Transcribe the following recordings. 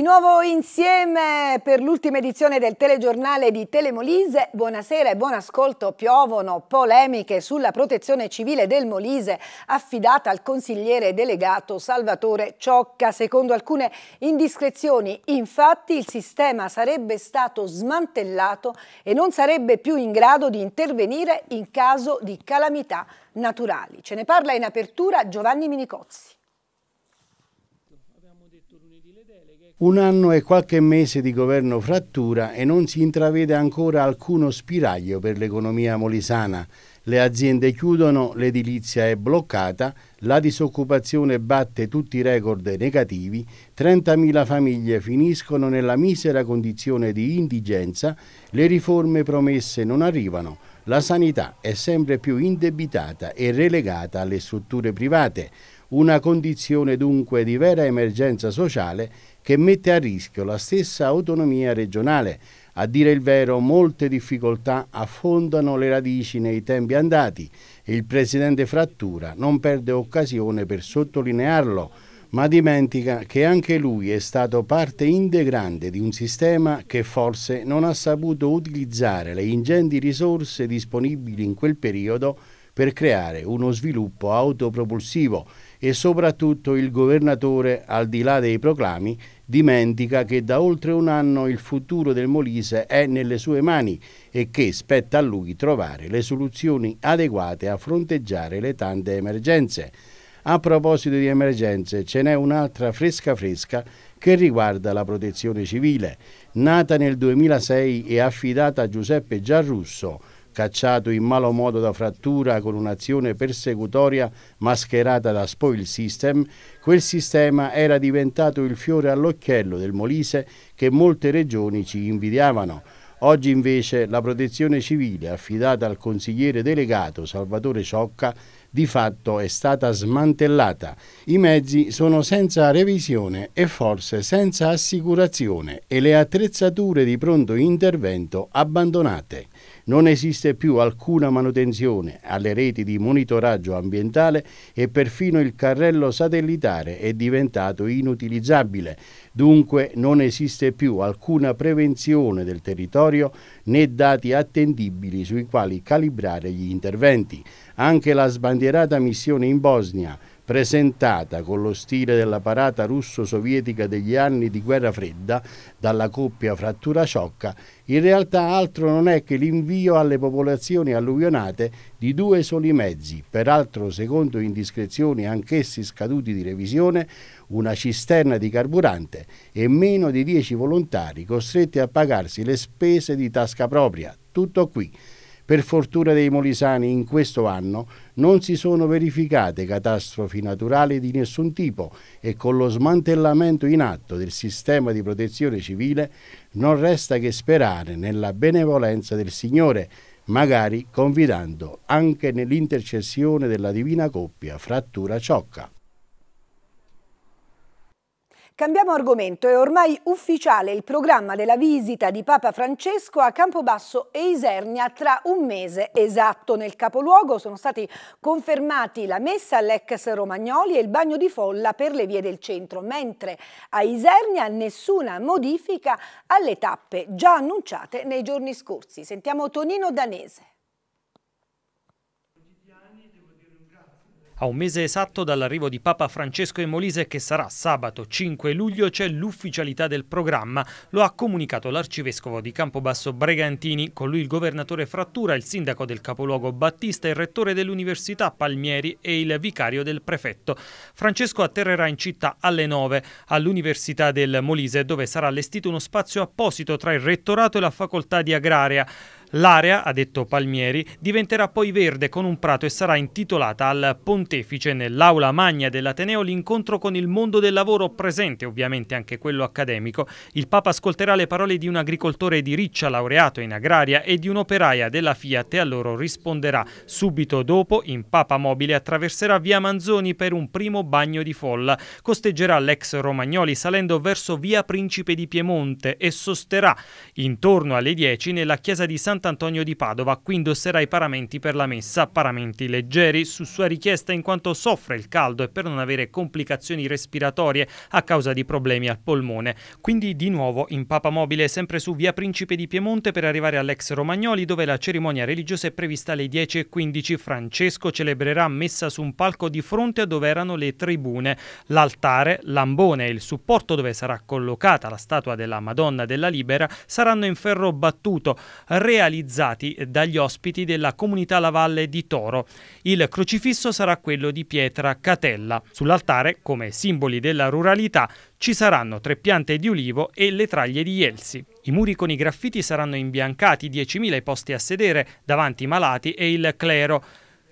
Di nuovo insieme per l'ultima edizione del telegiornale di Telemolise. Buonasera e buon ascolto. Piovono polemiche sulla protezione civile del Molise affidata al consigliere delegato Salvatore Ciocca. Secondo alcune indiscrezioni, infatti, il sistema sarebbe stato smantellato e non sarebbe più in grado di intervenire in caso di calamità naturali. Ce ne parla in apertura Giovanni Minicozzi. Un anno e qualche mese di governo frattura e non si intravede ancora alcuno spiraglio per l'economia molisana. Le aziende chiudono, l'edilizia è bloccata, la disoccupazione batte tutti i record negativi, 30.000 famiglie finiscono nella misera condizione di indigenza, le riforme promesse non arrivano, la sanità è sempre più indebitata e relegata alle strutture private una condizione dunque di vera emergenza sociale che mette a rischio la stessa autonomia regionale. A dire il vero, molte difficoltà affondano le radici nei tempi andati e il presidente Frattura non perde occasione per sottolinearlo, ma dimentica che anche lui è stato parte integrante di un sistema che forse non ha saputo utilizzare le ingenti risorse disponibili in quel periodo per creare uno sviluppo autopropulsivo e soprattutto il governatore, al di là dei proclami, dimentica che da oltre un anno il futuro del Molise è nelle sue mani e che spetta a lui trovare le soluzioni adeguate a fronteggiare le tante emergenze. A proposito di emergenze, ce n'è un'altra fresca fresca che riguarda la protezione civile. Nata nel 2006 e affidata a Giuseppe Giarrusso, cacciato in malo modo da frattura con un'azione persecutoria mascherata da spoil system, quel sistema era diventato il fiore all'occhiello del Molise che molte regioni ci invidiavano. Oggi invece la protezione civile affidata al consigliere delegato Salvatore Ciocca di fatto è stata smantellata. I mezzi sono senza revisione e forse senza assicurazione e le attrezzature di pronto intervento abbandonate. Non esiste più alcuna manutenzione alle reti di monitoraggio ambientale e perfino il carrello satellitare è diventato inutilizzabile. Dunque non esiste più alcuna prevenzione del territorio né dati attendibili sui quali calibrare gli interventi. Anche la sbandierata missione in Bosnia presentata con lo stile della parata russo-sovietica degli anni di guerra fredda dalla coppia frattura ciocca, in realtà altro non è che l'invio alle popolazioni alluvionate di due soli mezzi, peraltro secondo indiscrezioni anch'essi scaduti di revisione, una cisterna di carburante e meno di dieci volontari costretti a pagarsi le spese di tasca propria. Tutto qui. Per fortuna dei molisani in questo anno non si sono verificate catastrofi naturali di nessun tipo e con lo smantellamento in atto del sistema di protezione civile non resta che sperare nella benevolenza del Signore, magari confidando anche nell'intercessione della divina coppia frattura ciocca. Cambiamo argomento, è ormai ufficiale il programma della visita di Papa Francesco a Campobasso e Isernia tra un mese esatto. Nel capoluogo sono stati confermati la messa all'ex Romagnoli e il bagno di folla per le vie del centro, mentre a Isernia nessuna modifica alle tappe già annunciate nei giorni scorsi. Sentiamo Tonino Danese. A un mese esatto dall'arrivo di Papa Francesco in Molise, che sarà sabato 5 luglio, c'è l'ufficialità del programma. Lo ha comunicato l'arcivescovo di Campobasso Bregantini, con lui il governatore Frattura, il sindaco del capoluogo Battista, il rettore dell'università Palmieri e il vicario del prefetto. Francesco atterrerà in città alle 9 all'università del Molise, dove sarà allestito uno spazio apposito tra il rettorato e la facoltà di agraria. L'area, ha detto Palmieri, diventerà poi verde con un prato e sarà intitolata al pontefice nell'aula magna dell'Ateneo l'incontro con il mondo del lavoro presente, ovviamente anche quello accademico. Il Papa ascolterà le parole di un agricoltore di Riccia laureato in agraria e di un'operaia della Fiat e a loro risponderà. Subito dopo, in Papa Mobile, attraverserà via Manzoni per un primo bagno di folla. Costeggerà l'ex Romagnoli salendo verso via Principe di Piemonte e sosterà intorno alle 10 nella chiesa di Santa Sant'Antonio di Padova, qui indosserà i paramenti per la messa, paramenti leggeri, su sua richiesta in quanto soffre il caldo e per non avere complicazioni respiratorie a causa di problemi al polmone. Quindi di nuovo in Papa Mobile, sempre su via Principe di Piemonte per arrivare all'ex Romagnoli, dove la cerimonia religiosa è prevista alle 10.15. Francesco celebrerà messa su un palco di fronte dove erano le tribune, l'altare, l'ambone e il supporto dove sarà collocata la statua della Madonna della Libera saranno in ferro battuto, realizzati realizzati dagli ospiti della comunità La Valle di Toro. Il crocifisso sarà quello di pietra catella. Sull'altare, come simboli della ruralità, ci saranno tre piante di ulivo e le traglie di Elsi. I muri con i graffiti saranno imbiancati, 10.000 posti a sedere davanti i malati e il clero.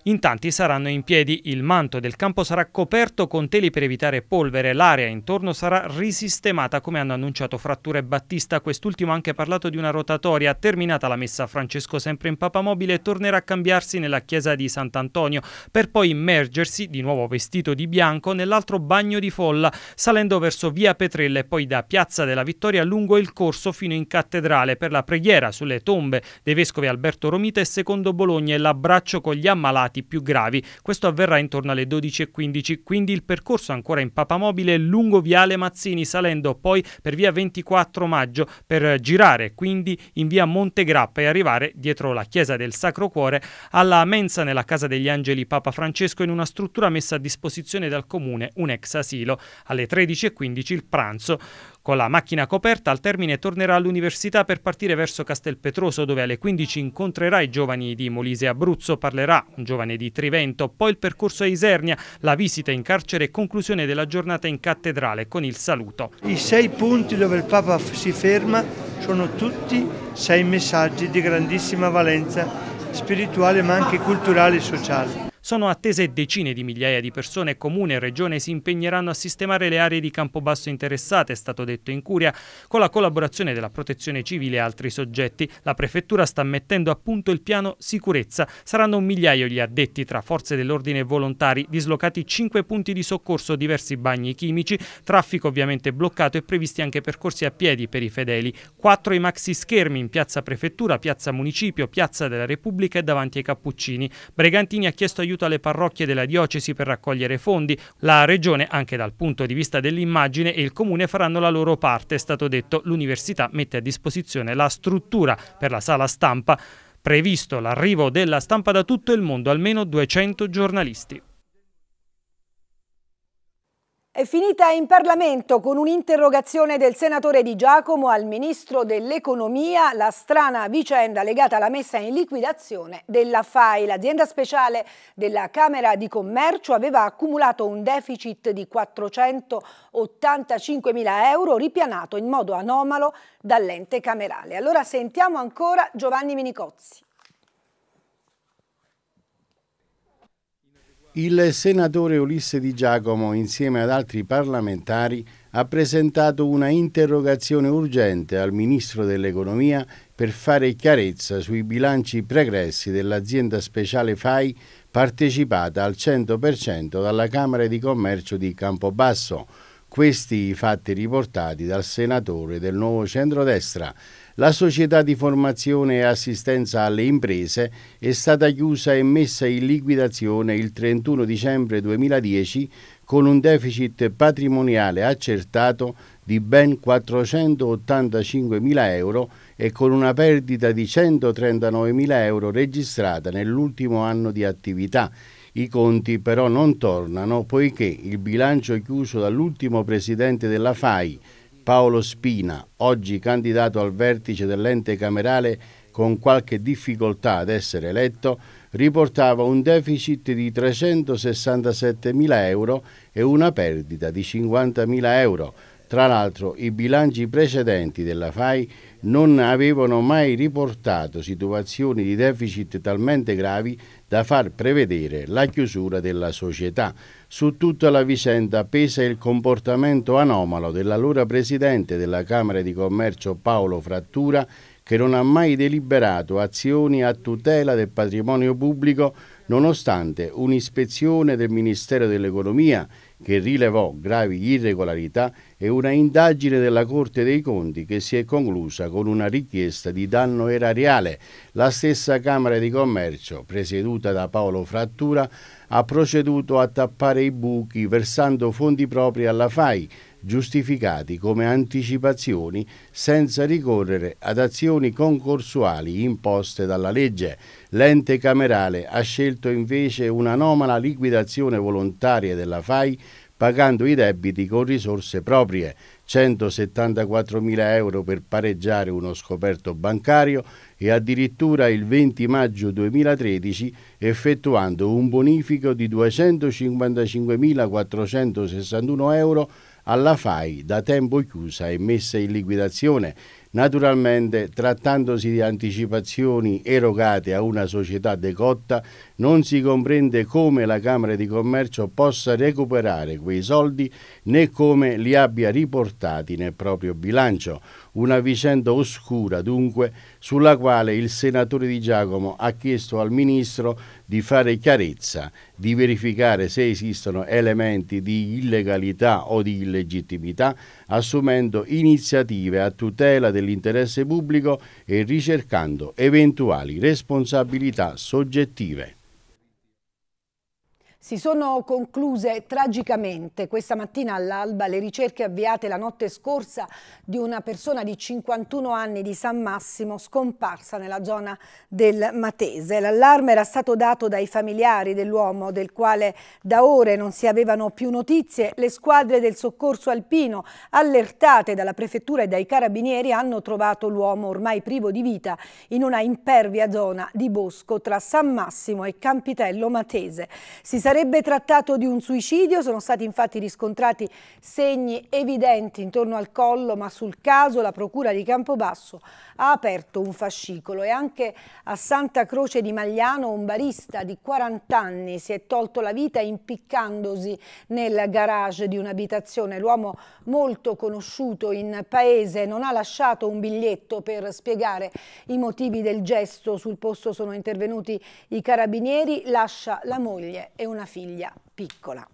In tanti saranno in piedi, il manto del campo sarà coperto con teli per evitare polvere, l'area intorno sarà risistemata come hanno annunciato Frattura e Battista, quest'ultimo ha anche parlato di una rotatoria, terminata la messa Francesco sempre in Papa Mobile tornerà a cambiarsi nella chiesa di Sant'Antonio per poi immergersi, di nuovo vestito di bianco, nell'altro bagno di folla, salendo verso via Petrella e poi da piazza della Vittoria lungo il corso fino in cattedrale per la preghiera sulle tombe dei vescovi Alberto Romita e Secondo Bologna e l'abbraccio con gli ammalati reati più gravi. Questo avverrà intorno alle 12.15, quindi il percorso ancora in papamobile lungo Viale Mazzini, salendo poi per via 24 maggio per girare quindi in via Montegrappa e arrivare dietro la chiesa del Sacro Cuore alla mensa nella Casa degli Angeli Papa Francesco in una struttura messa a disposizione dal comune, un ex asilo. Alle 13.15 il pranzo con la macchina coperta al termine tornerà all'università per partire verso Castelpetroso dove alle 15 incontrerà i giovani di Molise e Abruzzo, parlerà un giovane di Trivento, poi il percorso a Isernia, la visita in carcere e conclusione della giornata in cattedrale con il saluto. I sei punti dove il Papa si ferma sono tutti sei messaggi di grandissima valenza spirituale ma anche culturale e sociale. Sono attese decine di migliaia di persone, Comune e Regione si impegneranno a sistemare le aree di Campobasso interessate, è stato detto in Curia, con la collaborazione della Protezione Civile e altri soggetti. La Prefettura sta mettendo a punto il piano sicurezza. Saranno un migliaio gli addetti tra forze dell'ordine e volontari, dislocati cinque punti di soccorso, diversi bagni chimici, traffico ovviamente bloccato e previsti anche percorsi a piedi per i fedeli. Quattro i maxi schermi in piazza Prefettura, piazza Municipio, piazza della Repubblica e davanti ai Cappuccini. Bregantini ha chiesto aiuto aiuto alle parrocchie della diocesi per raccogliere fondi. La regione, anche dal punto di vista dell'immagine, e il comune faranno la loro parte, è stato detto. L'università mette a disposizione la struttura per la sala stampa previsto l'arrivo della stampa da tutto il mondo, almeno 200 giornalisti. È finita in Parlamento con un'interrogazione del senatore Di Giacomo al ministro dell'Economia la strana vicenda legata alla messa in liquidazione della FAI. L'azienda speciale della Camera di Commercio aveva accumulato un deficit di 485 mila euro ripianato in modo anomalo dall'ente camerale. Allora sentiamo ancora Giovanni Minicozzi. il senatore Ulisse Di Giacomo, insieme ad altri parlamentari, ha presentato una interrogazione urgente al Ministro dell'Economia per fare chiarezza sui bilanci pregressi dell'azienda speciale FAI partecipata al 100% dalla Camera di Commercio di Campobasso. Questi i fatti riportati dal senatore del nuovo centrodestra la società di formazione e assistenza alle imprese è stata chiusa e messa in liquidazione il 31 dicembre 2010 con un deficit patrimoniale accertato di ben 485.000 euro e con una perdita di 139.000 euro registrata nell'ultimo anno di attività. I conti però non tornano poiché il bilancio chiuso dall'ultimo presidente della FAI, Paolo Spina, oggi candidato al vertice dell'ente camerale con qualche difficoltà ad essere eletto, riportava un deficit di 367.000 euro e una perdita di 50.000 euro. Tra l'altro i bilanci precedenti della FAI non avevano mai riportato situazioni di deficit talmente gravi da far prevedere la chiusura della società. Su tutta la vicenda pesa il comportamento anomalo dell'allora presidente della Camera di Commercio Paolo Frattura che non ha mai deliberato azioni a tutela del patrimonio pubblico nonostante un'ispezione del Ministero dell'Economia che rilevò gravi irregolarità e una indagine della Corte dei Conti che si è conclusa con una richiesta di danno erariale. La stessa Camera di Commercio, presieduta da Paolo Frattura, ha proceduto a tappare i buchi versando fondi propri alla FAI giustificati come anticipazioni senza ricorrere ad azioni concorsuali imposte dalla legge. L'ente camerale ha scelto invece un'anomala liquidazione volontaria della FAI pagando i debiti con risorse proprie, 174.000 euro per pareggiare uno scoperto bancario e addirittura il 20 maggio 2013 effettuando un bonifico di 255.461 euro alla FAI da tempo chiusa e messa in liquidazione. Naturalmente, trattandosi di anticipazioni erogate a una società decotta, non si comprende come la Camera di Commercio possa recuperare quei soldi né come li abbia riportati nel proprio bilancio. Una vicenda oscura dunque sulla quale il senatore Di Giacomo ha chiesto al Ministro di fare chiarezza, di verificare se esistono elementi di illegalità o di illegittimità, assumendo iniziative a tutela dell'interesse pubblico e ricercando eventuali responsabilità soggettive. Si sono concluse tragicamente questa mattina all'alba le ricerche avviate la notte scorsa di una persona di 51 anni di San Massimo scomparsa nella zona del Matese. L'allarme era stato dato dai familiari dell'uomo del quale da ore non si avevano più notizie. Le squadre del soccorso alpino allertate dalla prefettura e dai carabinieri hanno trovato l'uomo ormai privo di vita in una impervia zona di bosco tra San Massimo e Campitello Matese. Si sarebbe trattato di un suicidio, sono stati infatti riscontrati segni evidenti intorno al collo, ma sul caso la Procura di Campobasso ha aperto un fascicolo e anche a Santa Croce di Magliano un barista di 40 anni si è tolto la vita impiccandosi nel garage di un'abitazione. L'uomo molto conosciuto in paese non ha lasciato un biglietto per spiegare i motivi del gesto. Sul posto sono intervenuti i carabinieri, lascia la moglie e una una figlia piccola.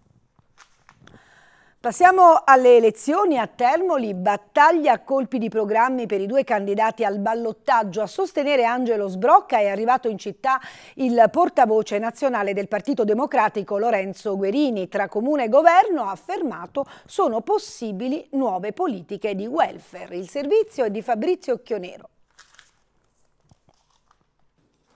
Passiamo alle elezioni a Termoli, battaglia a colpi di programmi per i due candidati al ballottaggio. A sostenere Angelo Sbrocca è arrivato in città il portavoce nazionale del Partito Democratico Lorenzo Guerini. Tra comune e governo ha affermato sono possibili nuove politiche di welfare. Il servizio è di Fabrizio Chionero.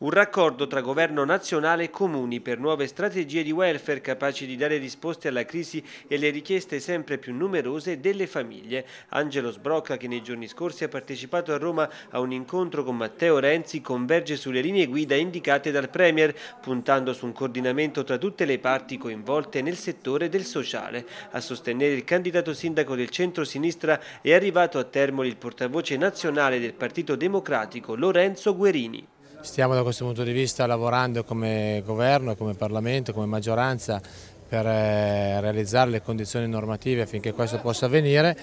Un raccordo tra governo nazionale e comuni per nuove strategie di welfare capaci di dare risposte alla crisi e alle richieste sempre più numerose delle famiglie. Angelo Sbrocca, che nei giorni scorsi ha partecipato a Roma a un incontro con Matteo Renzi, converge sulle linee guida indicate dal Premier, puntando su un coordinamento tra tutte le parti coinvolte nel settore del sociale. A sostenere il candidato sindaco del centro-sinistra è arrivato a Termoli il portavoce nazionale del Partito Democratico Lorenzo Guerini. Stiamo da questo punto di vista lavorando come governo, come Parlamento, come maggioranza per eh, realizzare le condizioni normative affinché questo possa avvenire.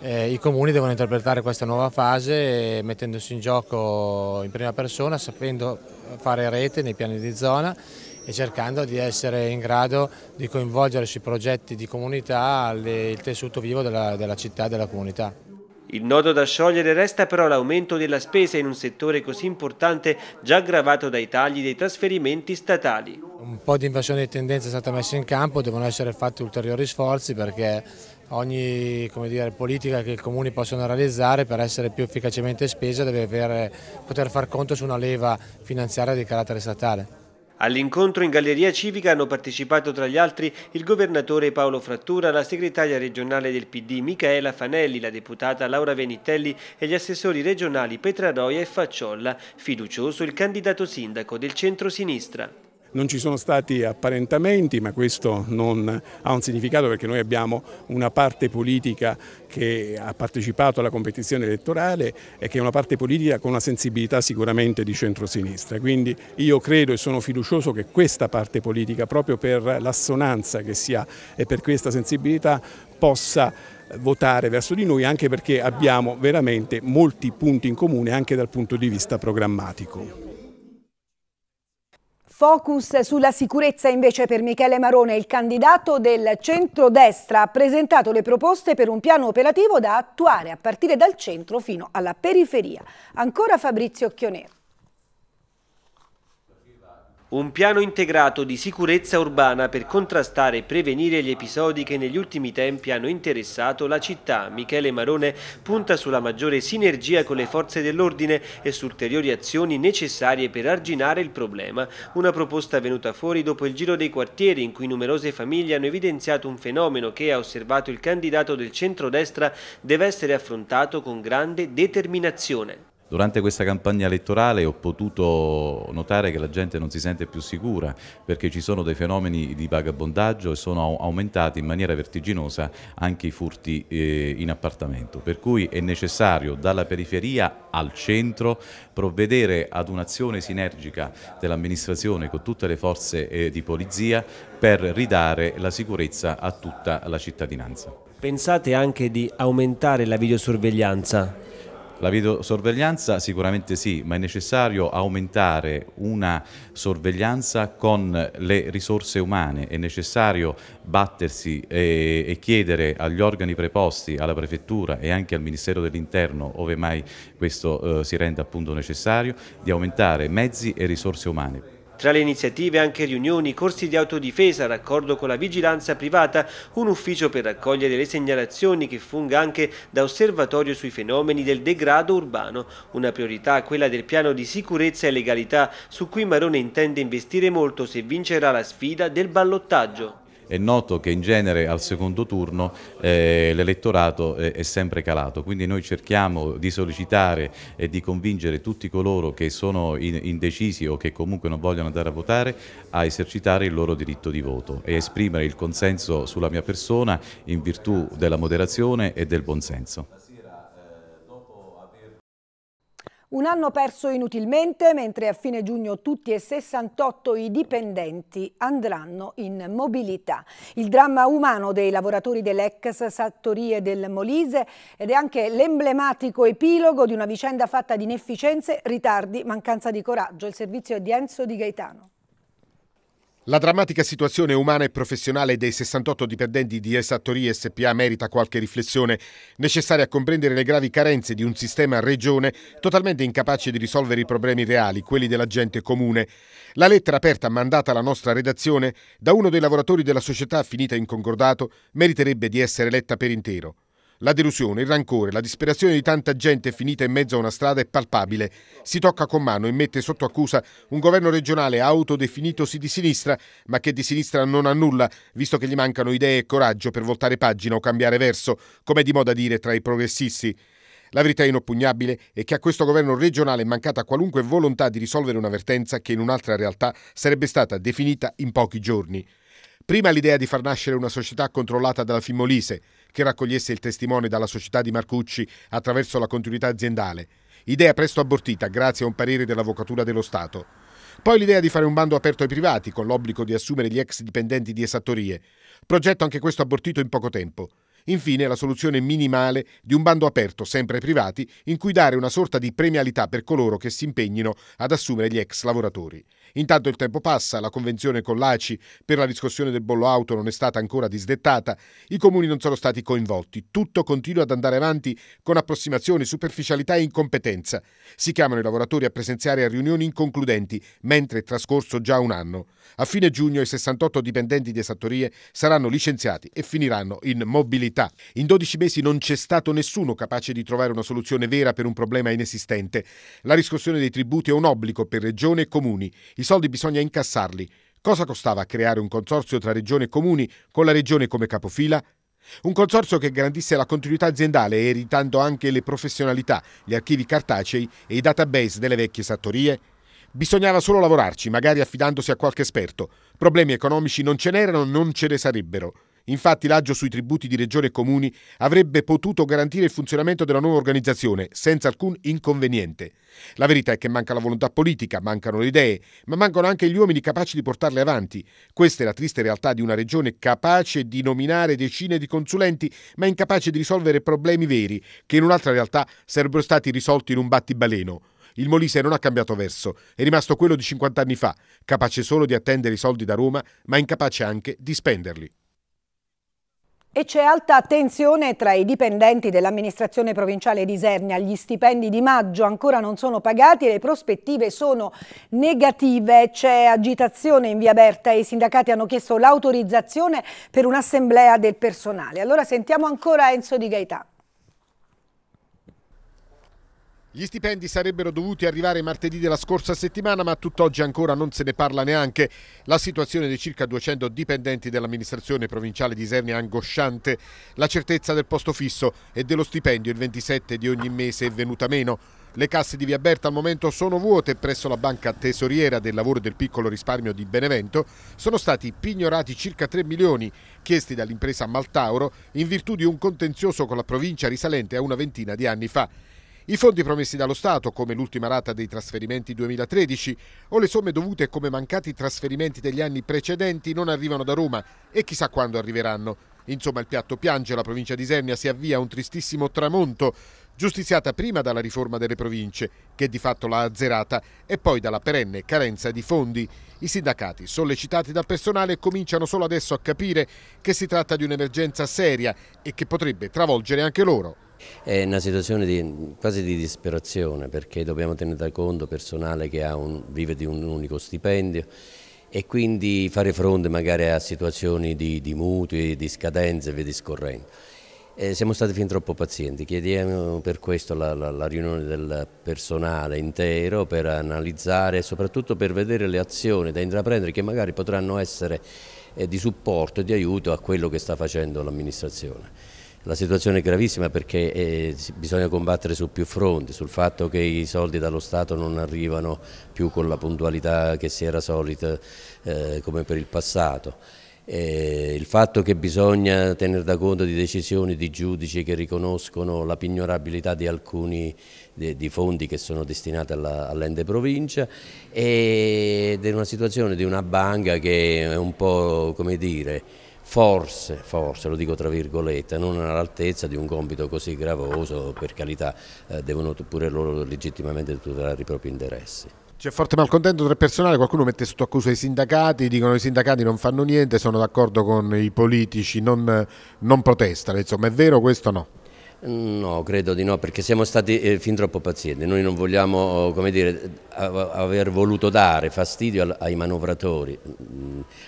Eh, I comuni devono interpretare questa nuova fase eh, mettendosi in gioco in prima persona, sapendo fare rete nei piani di zona e cercando di essere in grado di coinvolgere sui progetti di comunità il tessuto vivo della, della città e della comunità. Il nodo da sciogliere resta però l'aumento della spesa in un settore così importante già aggravato dai tagli dei trasferimenti statali. Un po' di invasione di tendenza è stata messa in campo, devono essere fatti ulteriori sforzi perché ogni dire, politica che i comuni possono realizzare per essere più efficacemente spesa deve avere, poter far conto su una leva finanziaria di carattere statale. All'incontro in Galleria Civica hanno partecipato tra gli altri il governatore Paolo Frattura, la segretaria regionale del PD Michaela Fanelli, la deputata Laura Venitelli e gli assessori regionali Petraroia e Facciolla, fiducioso il candidato sindaco del centro-sinistra. Non ci sono stati apparentamenti, ma questo non ha un significato perché noi abbiamo una parte politica che ha partecipato alla competizione elettorale e che è una parte politica con una sensibilità sicuramente di centrosinistra. Quindi io credo e sono fiducioso che questa parte politica, proprio per l'assonanza che si ha e per questa sensibilità, possa votare verso di noi anche perché abbiamo veramente molti punti in comune anche dal punto di vista programmatico. Focus sulla sicurezza invece per Michele Marone, il candidato del centrodestra, ha presentato le proposte per un piano operativo da attuare a partire dal centro fino alla periferia. Ancora Fabrizio Chionero. Un piano integrato di sicurezza urbana per contrastare e prevenire gli episodi che negli ultimi tempi hanno interessato la città. Michele Marone punta sulla maggiore sinergia con le forze dell'ordine e su ulteriori azioni necessarie per arginare il problema. Una proposta venuta fuori dopo il giro dei quartieri in cui numerose famiglie hanno evidenziato un fenomeno che, ha osservato il candidato del centrodestra, deve essere affrontato con grande determinazione. Durante questa campagna elettorale ho potuto notare che la gente non si sente più sicura perché ci sono dei fenomeni di vagabondaggio e sono aumentati in maniera vertiginosa anche i furti eh, in appartamento. Per cui è necessario dalla periferia al centro provvedere ad un'azione sinergica dell'amministrazione con tutte le forze eh, di polizia per ridare la sicurezza a tutta la cittadinanza. Pensate anche di aumentare la videosorveglianza? La videosorveglianza sicuramente sì, ma è necessario aumentare una sorveglianza con le risorse umane, è necessario battersi e, e chiedere agli organi preposti, alla Prefettura e anche al Ministero dell'Interno, ove mai questo eh, si renda appunto necessario, di aumentare mezzi e risorse umane. Tra le iniziative anche riunioni, corsi di autodifesa, raccordo con la vigilanza privata, un ufficio per raccogliere le segnalazioni che funga anche da osservatorio sui fenomeni del degrado urbano, una priorità quella del piano di sicurezza e legalità su cui Marone intende investire molto se vincerà la sfida del ballottaggio è noto che in genere al secondo turno eh, l'elettorato eh, è sempre calato, quindi noi cerchiamo di sollecitare e di convincere tutti coloro che sono in, indecisi o che comunque non vogliono andare a votare a esercitare il loro diritto di voto e esprimere il consenso sulla mia persona in virtù della moderazione e del buonsenso. Un anno perso inutilmente, mentre a fine giugno tutti e 68 i dipendenti andranno in mobilità. Il dramma umano dei lavoratori dell'ex Sattorie del Molise ed è anche l'emblematico epilogo di una vicenda fatta di inefficienze, ritardi, mancanza di coraggio. Il servizio è di Enzo Di Gaetano. La drammatica situazione umana e professionale dei 68 dipendenti di Esattori SPA merita qualche riflessione necessaria a comprendere le gravi carenze di un sistema regione totalmente incapace di risolvere i problemi reali, quelli della gente comune. La lettera aperta mandata alla nostra redazione da uno dei lavoratori della società finita in concordato meriterebbe di essere letta per intero. La delusione, il rancore, la disperazione di tanta gente finita in mezzo a una strada è palpabile. Si tocca con mano e mette sotto accusa un governo regionale autodefinitosi di sinistra, ma che di sinistra non ha nulla, visto che gli mancano idee e coraggio per voltare pagina o cambiare verso, come è di moda dire tra i progressisti. La verità inoppugnabile è che a questo governo regionale è mancata qualunque volontà di risolvere una vertenza che in un'altra realtà sarebbe stata definita in pochi giorni. Prima l'idea di far nascere una società controllata dalla Fimolise, che raccogliesse il testimone dalla società di Marcucci attraverso la continuità aziendale, idea presto abortita grazie a un parere dell'Avvocatura dello Stato. Poi l'idea di fare un bando aperto ai privati con l'obbligo di assumere gli ex dipendenti di esattorie, progetto anche questo abortito in poco tempo. Infine la soluzione minimale di un bando aperto, sempre ai privati, in cui dare una sorta di premialità per coloro che si impegnino ad assumere gli ex lavoratori. Intanto il tempo passa, la convenzione con l'ACI per la riscossione del bollo auto non è stata ancora disdettata, i comuni non sono stati coinvolti, tutto continua ad andare avanti con approssimazioni, superficialità e incompetenza. Si chiamano i lavoratori a presenziare a riunioni inconcludenti, mentre è trascorso già un anno. A fine giugno i 68 dipendenti di esattorie saranno licenziati e finiranno in mobilità. In 12 mesi non c'è stato nessuno capace di trovare una soluzione vera per un problema inesistente. La riscossione dei tributi è un obbligo per regione e comuni. I soldi bisogna incassarli. Cosa costava creare un consorzio tra regione e comuni con la regione come capofila? Un consorzio che garantisse la continuità aziendale, ereditando anche le professionalità, gli archivi cartacei e i database delle vecchie sattorie? Bisognava solo lavorarci, magari affidandosi a qualche esperto. Problemi economici non ce n'erano, non ce ne sarebbero. Infatti l'aggio sui tributi di regione e comuni avrebbe potuto garantire il funzionamento della nuova organizzazione senza alcun inconveniente. La verità è che manca la volontà politica, mancano le idee, ma mancano anche gli uomini capaci di portarle avanti. Questa è la triste realtà di una regione capace di nominare decine di consulenti, ma incapace di risolvere problemi veri che in un'altra realtà sarebbero stati risolti in un battibaleno. Il Molise non ha cambiato verso, è rimasto quello di 50 anni fa, capace solo di attendere i soldi da Roma, ma incapace anche di spenderli. E c'è alta tensione tra i dipendenti dell'amministrazione provinciale di Isernia. Gli stipendi di maggio ancora non sono pagati e le prospettive sono negative. C'è agitazione in via Berta e i sindacati hanno chiesto l'autorizzazione per un'assemblea del personale. Allora sentiamo ancora Enzo Di Gaetano. Gli stipendi sarebbero dovuti arrivare martedì della scorsa settimana, ma tutt'oggi ancora non se ne parla neanche. La situazione dei circa 200 dipendenti dell'amministrazione provinciale di Isernia è angosciante. La certezza del posto fisso e dello stipendio il 27 di ogni mese è venuta meno. Le casse di Via Berta al momento sono vuote presso la banca tesoriera del lavoro del piccolo risparmio di Benevento sono stati pignorati circa 3 milioni chiesti dall'impresa Maltauro in virtù di un contenzioso con la provincia risalente a una ventina di anni fa. I fondi promessi dallo Stato, come l'ultima rata dei trasferimenti 2013 o le somme dovute come mancati trasferimenti degli anni precedenti, non arrivano da Roma e chissà quando arriveranno. Insomma, il piatto piange, la provincia di Isernia si avvia a un tristissimo tramonto, giustiziata prima dalla riforma delle province, che di fatto l'ha azzerata, e poi dalla perenne carenza di fondi. I sindacati, sollecitati dal personale, cominciano solo adesso a capire che si tratta di un'emergenza seria e che potrebbe travolgere anche loro. È una situazione di, quasi di disperazione perché dobbiamo tenere conto personale che un, vive di un unico stipendio e quindi fare fronte magari a situazioni di, di mutui, di scadenze e via discorrendo. Eh, siamo stati fin troppo pazienti, chiediamo per questo la, la, la, riunione del personale intero per analizzare e soprattutto per vedere le azioni da intraprendere che magari potranno essere eh, di supporto e di aiuto a quello che sta facendo l'amministrazione. La situazione è gravissima perché eh, bisogna combattere su più fronti, sul fatto che i soldi dallo Stato non arrivano più con la puntualità che si era solita eh, come per il passato. Eh, il fatto che bisogna tenere da conto di decisioni di giudici che riconoscono la pignorabilità di alcuni di, di fondi che sono destinati all'ente all provincia ed è una situazione di una banca che è un po' come dire forse, forse, lo dico tra virgolette, non all'altezza di un compito così gravoso, per carità eh, devono pure loro legittimamente tutelare i propri interessi. C'è forte malcontento tra il personale, qualcuno mette sotto accusa i sindacati, dicono che i sindacati non fanno niente, sono d'accordo con i politici, non, non protestano, insomma è vero questo o no? No, credo di no, perché siamo stati eh, fin troppo pazienti. Noi non vogliamo eh, dire, aver voluto dare fastidio ai manovratori,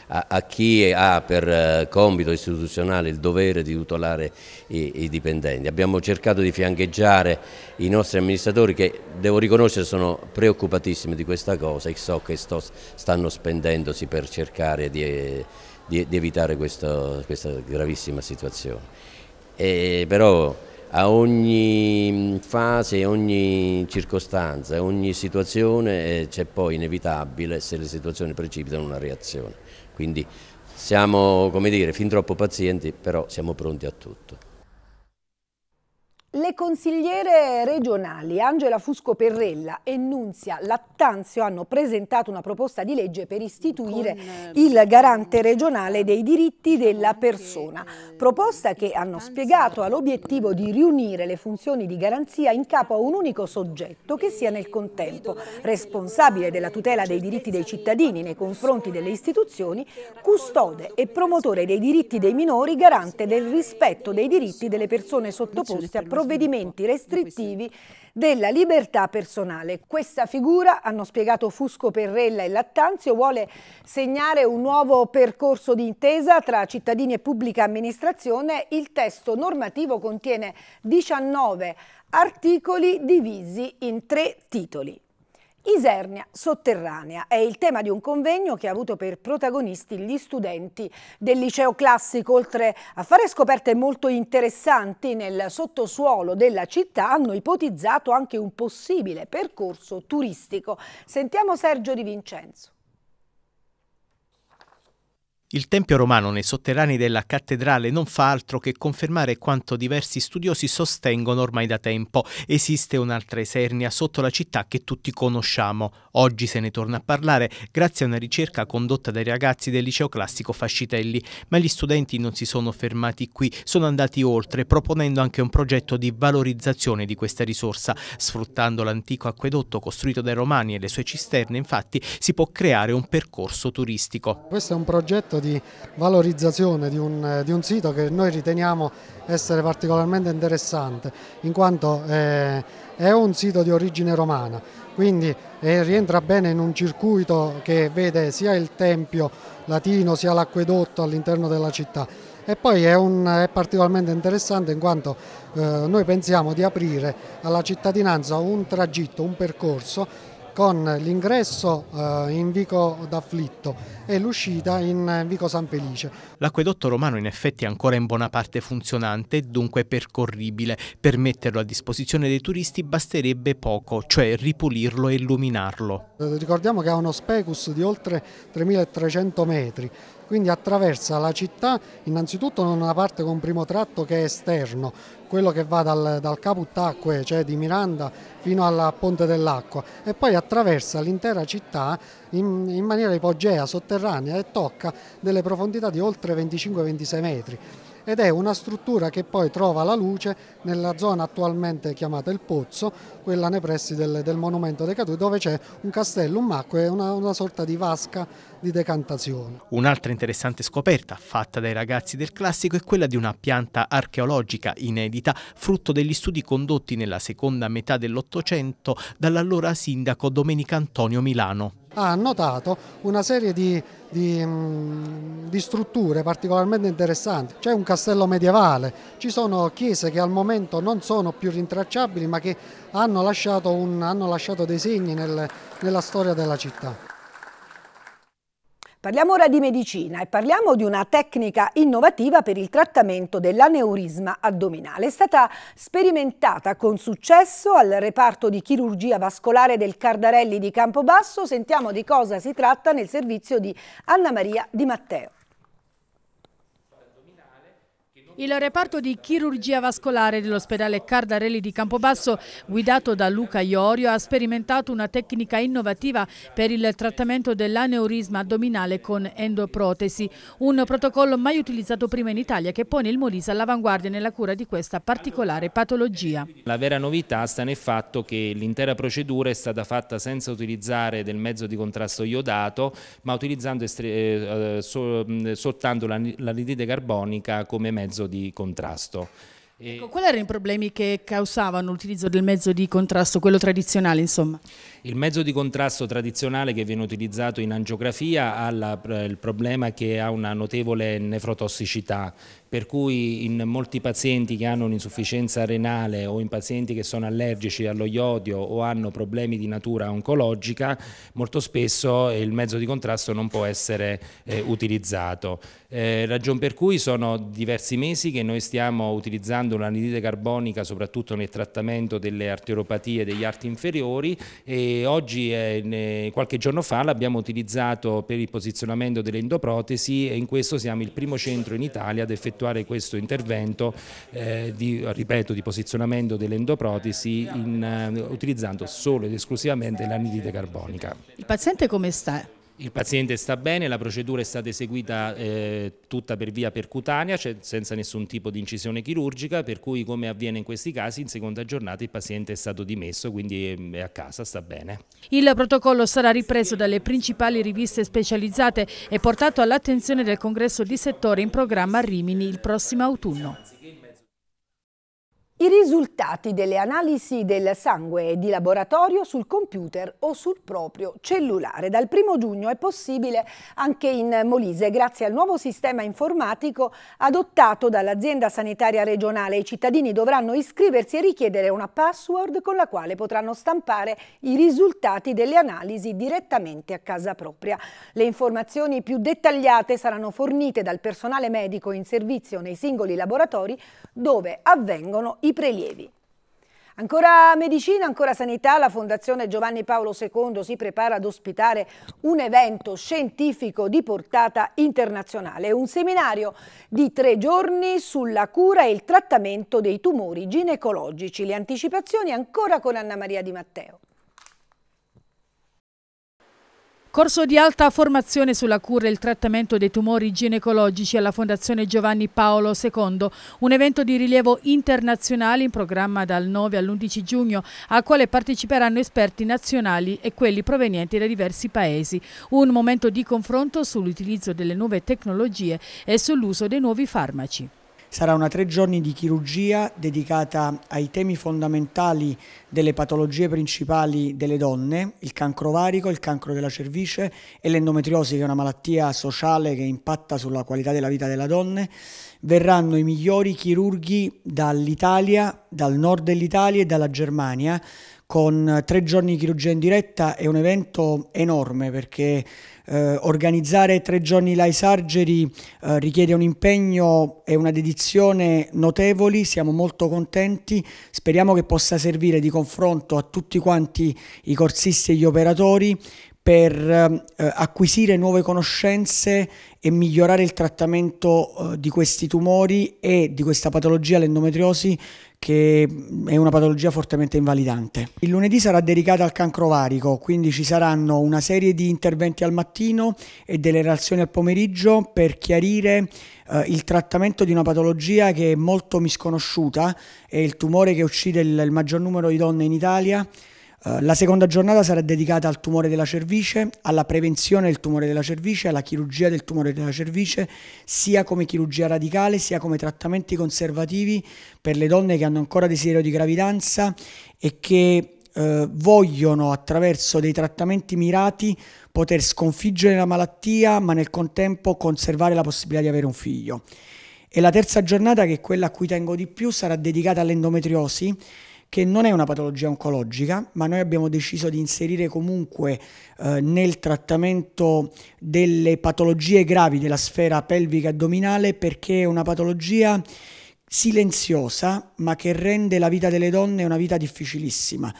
a, a, chi ha per eh, compito istituzionale il dovere di tutelare i, i dipendenti. Abbiamo cercato di fiancheggiare i nostri amministratori che devo riconoscere sono preoccupatissimi di questa cosa e so che sto, stanno spendendosi per cercare di, di, di evitare questo, questa gravissima situazione. E però a ogni mm, fase, ogni circostanza, ogni situazione eh, c'è poi inevitabile, se le situazioni precipitano, una reazione. Quindi siamo, come dire, fin troppo pazienti, però siamo pronti a tutto. Le consigliere regionali Angela Fusco Perrella e Nunzia Lattanzio hanno presentato una proposta di legge per istituire eh, il garante regionale dei diritti diciamo della persona, proposta che hanno spiegato all'obiettivo di riunire le funzioni di garanzia in capo a un unico soggetto che sia nel contempo responsabile della tutela dei diritti dei cittadini nei confronti delle istituzioni, custode e promotore dei diritti dei minori, garante del rispetto dei diritti delle persone sottoposte a problemi provvedimenti restrittivi della libertà personale. Questa figura, hanno spiegato Fusco Perrella e Lattanzio, vuole segnare un nuovo percorso di intesa tra cittadini e pubblica amministrazione. Il testo normativo contiene 19 articoli divisi in tre titoli. Isernia sotterranea è il tema di un convegno che ha avuto per protagonisti gli studenti del liceo classico. Oltre a fare scoperte molto interessanti nel sottosuolo della città, hanno ipotizzato anche un possibile percorso turistico. Sentiamo Sergio Di Vincenzo. Il Tempio romano nei sotterranei della cattedrale non fa altro che confermare quanto diversi studiosi sostengono ormai da tempo. Esiste un'altra esernia sotto la città che tutti conosciamo. Oggi se ne torna a parlare grazie a una ricerca condotta dai ragazzi del liceo classico Fascitelli, ma gli studenti non si sono fermati qui, sono andati oltre proponendo anche un progetto di valorizzazione di questa risorsa. Sfruttando l'antico acquedotto costruito dai romani e le sue cisterne, infatti, si può creare un percorso turistico. Questo è un progetto di valorizzazione di un, eh, di un, sito che noi riteniamo essere particolarmente interessante in quanto eh, è un sito di origine romana, quindi eh, rientra bene in un circuito che vede sia il tempio latino sia l'acquedotto all'interno della città e poi è, un, è, particolarmente interessante in quanto eh, noi pensiamo di aprire alla cittadinanza un tragitto, un percorso con l'ingresso eh, in Vico d'Afflitto e l'uscita in Vico San Felice. L'acquedotto romano in effetti è ancora in buona parte funzionante e dunque percorribile. Per metterlo a disposizione dei turisti basterebbe poco, cioè ripulirlo e illuminarlo. Eh, ricordiamo che ha uno specus di oltre 3300 metri, quindi attraversa la città innanzitutto in una parte con un primo tratto che è esterno, quello che va dal, dal Caputacque, cioè di Miranda, fino al Ponte dell'Acqua e poi attraversa l'intera città in, in maniera ipogea, sotterranea e tocca delle profondità di oltre 25-26 metri ed è una struttura che poi trova la luce nella zona attualmente chiamata il Pozzo, quella nei pressi del, del Monumento dei Caduti, dove c'è un castello, un macco e una, una sorta di vasca di decantazione. Un'altra interessante scoperta fatta dai ragazzi del classico è quella di una pianta archeologica inedita, frutto degli studi condotti nella seconda metà dell'Ottocento dall'allora sindaco Domenico Antonio Milano. Ha notato una serie di di, mm, di, strutture particolarmente interessanti. C'è un castello medievale, ci sono chiese che al momento non sono più rintracciabili ma che hanno lasciato, un, hanno lasciato dei segni nel, nella storia della città. Parliamo ora di medicina e parliamo di una tecnica innovativa per il trattamento dell'aneurisma addominale. È stata sperimentata con successo al reparto di chirurgia vascolare del Cardarelli di Campobasso. Sentiamo di cosa si tratta nel servizio di Anna Maria Di Matteo. Il reparto di chirurgia vascolare dell'ospedale Cardarelli di Campobasso, guidato da Luca Iorio, ha sperimentato una tecnica innovativa per il trattamento dell'aneurisma addominale con endoprotesi, un protocollo mai utilizzato prima in Italia che pone il Molise all'avanguardia nella cura di questa particolare patologia. La vera novità sta nel fatto che l'intera procedura è stata fatta senza utilizzare del mezzo di contrasto iodato, ma utilizzando eh, eh soltanto l'anidride carbonica come mezzo di contrasto. Ecco, quali erano i problemi che causavano l'utilizzo del mezzo di contrasto, quello tradizionale insomma? Il mezzo di contrasto tradizionale che viene utilizzato in angiografia ha la, il problema che ha una notevole nefrotossicità, per cui in molti pazienti che hanno un'insufficienza renale o in pazienti che sono allergici allo iodio o hanno problemi di natura oncologica, molto spesso eh, il mezzo di contrasto non può essere eh, utilizzato. Eh, ragion per cui sono diversi mesi che noi stiamo utilizzando l'anidride carbonica soprattutto nel trattamento delle arteriopatie degli arti inferiori e oggi, qualche giorno fa, l'abbiamo utilizzato per il posizionamento delle endoprotesi e in questo siamo il primo centro in Italia ad effettuare questo intervento eh, di, ripeto, di posizionamento delle endoprotesi in, uh, utilizzando solo ed esclusivamente l'anidride carbonica. Il paziente come sta? Il paziente sta bene, la procedura è stata eseguita eh, tutta per via percutanea, cioè senza nessun tipo di incisione chirurgica, per cui come avviene in questi casi, in seconda giornata il paziente è stato dimesso, quindi ehm, è a casa, sta bene. Il protocollo sarà ripreso dalle principali riviste specializzate e portato all'attenzione del congresso di settore in programma a Rimini il prossimo autunno. I risultati delle analisi del sangue di laboratorio sul computer o sul proprio cellulare. Dal 1 giugno è possibile anche in Molise grazie al nuovo sistema informatico adottato dall'azienda sanitaria regionale. I cittadini dovranno iscriversi e richiedere una password con la quale potranno stampare i risultati delle analisi direttamente a casa propria. Le informazioni più dettagliate saranno fornite dal personale medico in servizio nei singoli laboratori dove avvengono i i prelievi. Ancora medicina, ancora sanità, la Fondazione Giovanni Paolo II si prepara ad ospitare un evento scientifico di portata internazionale, un seminario di tre giorni sulla cura e il trattamento dei tumori ginecologici. Le anticipazioni ancora con Anna Maria Di Matteo. Corso di alta formazione sulla cura e il trattamento dei tumori ginecologici alla Fondazione Giovanni Paolo II, un evento di rilievo internazionale in programma dal 9 all'11 giugno, al quale parteciperanno esperti nazionali e quelli provenienti da diversi paesi. Un momento di confronto sull'utilizzo delle nuove tecnologie e sull'uso dei nuovi farmaci. Sarà una tre giorni di chirurgia dedicata ai temi fondamentali delle patologie principali delle donne, il cancro ovarico, il cancro della cervice e l'endometriosi che è una malattia sociale che impatta sulla qualità della vita delle donne. Verranno i migliori chirurghi dall'Italia, dal nord dell'Italia e dalla Germania con tre giorni di chirurgia in diretta è un evento enorme perché eh, organizzare tre giorni live surgery eh, richiede un impegno e una dedizione notevoli, siamo molto contenti, speriamo che possa servire di confronto a tutti quanti i corsisti e gli operatori per eh, acquisire nuove conoscenze e migliorare il trattamento eh, di questi tumori e di questa patologia, l'endometriosi, che è una patologia fortemente invalidante. Il lunedì sarà dedicata al cancro varico, quindi ci saranno una serie di interventi al mattino e delle relazioni al pomeriggio per chiarire eh, il trattamento di una patologia che è molto misconosciuta, è il tumore che uccide il, il maggior numero di donne in Italia eh, la seconda giornata sarà dedicata al tumore della cervice, alla prevenzione del tumore della cervice, alla chirurgia del tumore della cervice, sia come chirurgia radicale, sia come trattamenti conservativi per le donne che hanno ancora desiderio di gravidanza e che eh, vogliono attraverso dei trattamenti mirati poter sconfiggere la malattia, ma nel contempo conservare la possibilità di avere un figlio. E la terza giornata, che è quella a cui tengo di più, sarà dedicata all'endometriosi che non è una patologia oncologica, ma noi abbiamo deciso di inserire comunque eh, nel trattamento delle patologie gravi della sfera pelvica addominale perché è una patologia silenziosa, ma che rende la vita delle donne una vita difficilissima.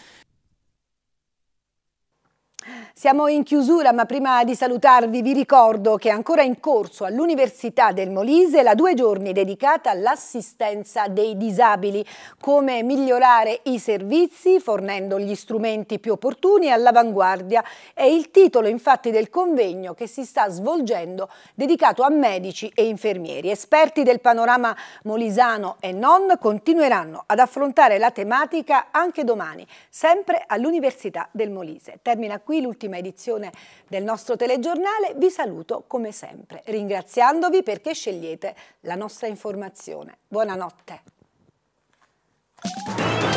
Siamo in chiusura, ma prima di salutarvi vi ricordo che è ancora in corso all'Università del Molise la due giorni dedicata all'assistenza dei disabili, come migliorare i servizi fornendo gli strumenti più opportuni all'avanguardia. È il titolo infatti del convegno che si sta svolgendo dedicato a medici e infermieri. Esperti del panorama molisano e non continueranno ad affrontare la tematica anche domani, sempre all'Università del Molise. Termina qui l'ultimo ultima edizione del nostro telegiornale, vi saluto come sempre, ringraziandovi perché scegliete la nostra informazione. Buonanotte.